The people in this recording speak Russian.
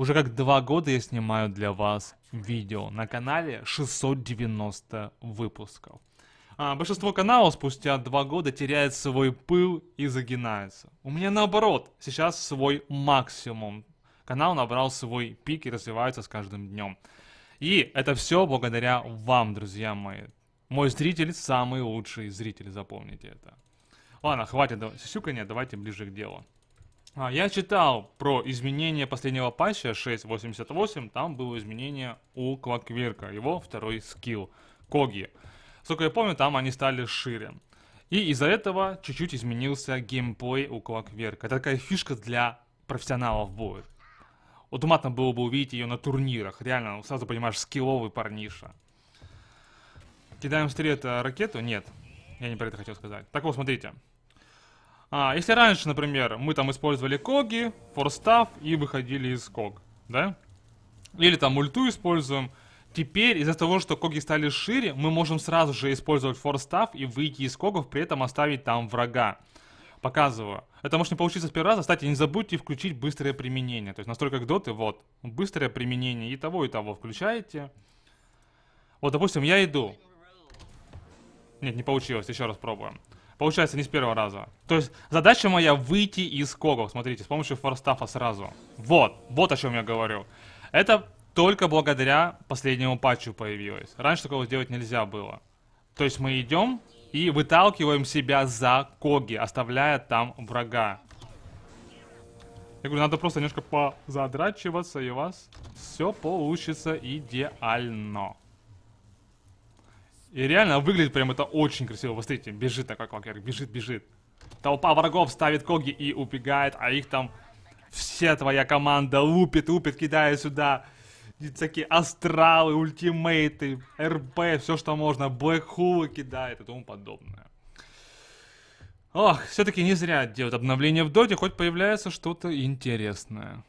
Уже как два года я снимаю для вас видео. На канале 690 выпусков. А, большинство каналов спустя два года теряет свой пыл и загинается. У меня наоборот, сейчас свой максимум. Канал набрал свой пик и развивается с каждым днем. И это все благодаря вам, друзья мои. Мой зритель самый лучший зритель, запомните это. Ладно, хватит сюканья, давайте ближе к делу. А, я читал про изменение последнего патча 6.88, там было изменение у Квакверка, его второй скилл, Коги. Сколько я помню, там они стали шире. И из-за этого чуть-чуть изменился геймплей у Квакверка. Это такая фишка для профессионалов будет. Удуматно было бы увидеть ее на турнирах. Реально, ну, сразу понимаешь, скилловый парниша. Кидаем стрелять ракету? Нет. Я не про это хотел сказать. Так вот, смотрите. А, если раньше, например, мы там использовали коги, форстав и выходили из ког, да? Или там ульту используем. Теперь из-за того, что коги стали шире, мы можем сразу же использовать форстав и выйти из когов, при этом оставить там врага. Показываю. Это может не получиться с первого раза. Кстати, не забудьте включить быстрое применение. То есть настройка к доты, вот, быстрое применение и того, и того включаете. Вот, допустим, я иду. Нет, не получилось, еще раз пробуем. Получается, не с первого раза. То есть, задача моя выйти из когов, смотрите, с помощью форстафа сразу. Вот, вот о чем я говорю. Это только благодаря последнему патчу появилось. Раньше такого сделать нельзя было. То есть мы идем и выталкиваем себя за коги, оставляя там врага. Я говорю, надо просто немножко позадрачиваться, и у вас все получится идеально. И реально выглядит прям это очень красиво. Посмотрите, бежит такой клокер, бежит, бежит. Толпа врагов ставит коги и убегает, а их там вся твоя команда лупит, лупит, кидая сюда. И всякие астралы, ультимейты, РП, все, что можно, блэкхулы кидает и тому подобное. Ох, все-таки не зря делают обновление в доте, хоть появляется что-то интересное.